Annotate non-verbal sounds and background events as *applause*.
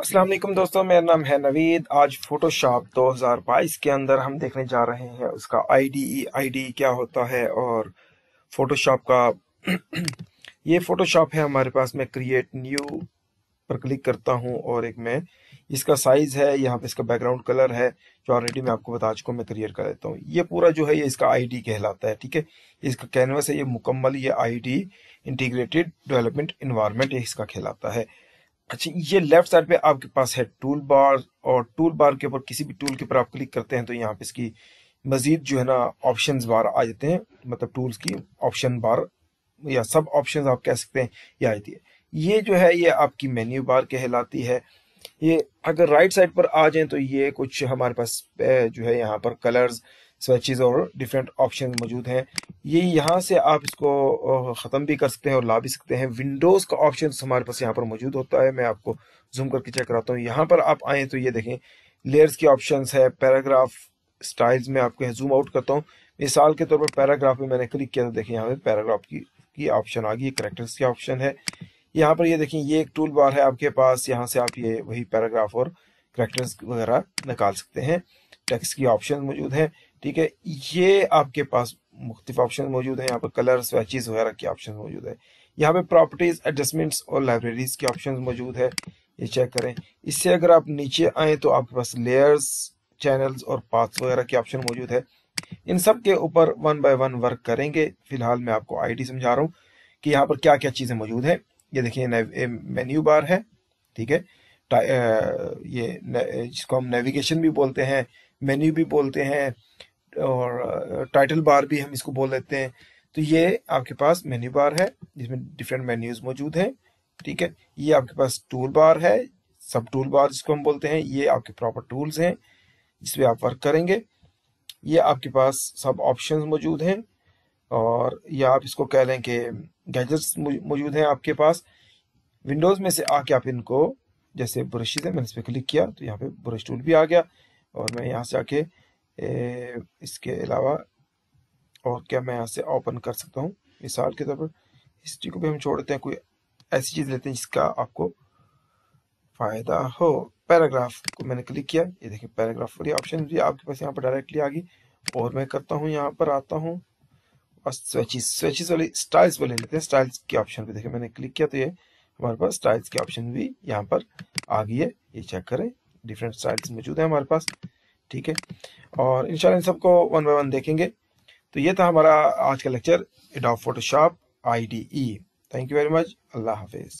असलम दोस्तों मेरा नाम है नवीद आज फोटोशॉप 2022 के अंदर हम देखने जा रहे हैं उसका आई आईडी e, क्या होता है और फोटोशॉप का *clears throat* ये फोटोशॉप है हमारे पास मैं क्रिएट न्यू पर क्लिक करता हूं और एक मैं इसका साइज है यहाँ पे इसका बैकग्राउंड कलर है जो ऑलरेडी मैं आपको बता चुका हूँ मैं क्रिएट कर देता हूँ ये पूरा जो है ये इसका आई कहलाता है ठीक है इसका कैनवस है ये मुकम्मल ये आई इंटीग्रेटेड डेवलपमेंट इन्वायरमेंट इसका कहलाता है अच्छा ये लेफ्ट साइड पे आपके पास है टूल बार और टूल बार के ऊपर किसी भी टूल के ऊपर आप क्लिक करते हैं तो यहाँ पे इसकी मजीद जो है ना ऑप्शंस बार आ जाते हैं मतलब टूल्स की ऑप्शन बार या सब ऑप्शंस आप कह सकते हैं ये आ जाती है ये जो है ये आपकी मेन्यू बार कहलाती है ये अगर राइट साइड पर आ जाए तो ये कुछ हमारे पास जो है यहाँ पर कलर्स स्वेचेज और डिफरेंट ऑप्शन मौजूद हैं ये यहाँ से आप इसको ख़त्म भी कर सकते हैं और ला भी सकते हैं विंडोज़ का ऑप्शन हमारे पास यहाँ पर मौजूद होता है मैं आपको जूम करके चेक कराता हूँ यहाँ पर आप आएँ तो ये देखें लेयर्स के ऑप्शन है पैराग्राफ स्टाइल्स में आपको जूम आउट करता हूँ मिसाल के तौर पर पैराग्राफ में मैंने क्लिक किया तो देखें यहाँ पर पैराग्राफ की की ऑप्शन आ गई करेक्टर्स की ऑप्शन है यहाँ पर ये देखें ये एक टूल बार है आपके पास यहाँ से आप ये वही पैराग्राफ और करेक्टर्स वगैरह निकाल सकते हैं टेक्स्ट की ऑप्शन मौजूद हैं ठीक है ये आपके पास मुख्तफ ऑप्शन मौजूद है यहाँ पर कलर स्वेचिज वगैरह के ऑप्शन मौजूद है यहाँ पे प्रॉपर्टीज एडजस्टमेंट्स और लाइब्रेरीज के ऑप्शन मौजूद है ये चेक करें इससे अगर आप नीचे आए तो आपके पास लेयर्स चैनल्स और पाथ वगैरह के ऑप्शन मौजूद है इन सब के ऊपर वन बाय वन वर्क करेंगे फिलहाल मैं आपको आईडी समझा रहा हूँ कि यहाँ पर क्या क्या चीज़ें मौजूद है ये देखिए मेन्यू बार है ठीक है ये जिसको हम नेविगेशन भी बोलते हैं मेन्यू भी बोलते हैं और टाइटल बार भी हम इसको बोल देते हैं तो ये आपके पास मेन्यू बार है जिसमें डिफरेंट मेन्यूज मौजूद हैं ठीक है ये आपके पास टूल बार है सब टूल बार जिसको हम बोलते हैं ये आपके प्रॉपर टूल्स हैं जिसपे आप वर्क करेंगे ये आपके पास सब ऑप्शंस मौजूद हैं और या आप इसको कह लें कि गैजेट्स मौजूद हैं आपके पास विंडोज़ में से आके आप इनको जैसे ब्रशेज है मैंने इस पर क्लिक किया तो यहाँ पे ब्रश टूल भी आ गया और मैं यहाँ से आके इसके अलावा और क्या मैं यहाँ से ओपन कर सकता हूँ मिसाल के तौर पर हिस्ट्री को भी हम छोड़ देते हैं कोई ऐसी चीज़ लेते हैं जिसका आपको फ़ायदा हो पैराग्राफ को मैंने क्लिक किया ये देखिए पैराग्राफ वाली ऑप्शन भी आपके पास यहाँ पर डायरेक्टली आ गई और मैं करता हूँ यहाँ पर आता हूँ और स्वेचिस स्वेचिस वाली स्टाइल्स वाले लेते हैं स्टाइल्स के ऑप्शन पर देखिए मैंने क्लिक किया तो ये हमारे पास स्टाइल्स के ऑप्शन भी यहाँ पर आ गई है ये चेक करें डिफरेंट स्टाइल्स मौजूद है हमारे पास ठीक है और इंशाल्लाह इन सबको वन बाय वन देखेंगे तो ये था हमारा आज का lecture Adobe Photoshop I D E thank you very much अल्लाह हाफिज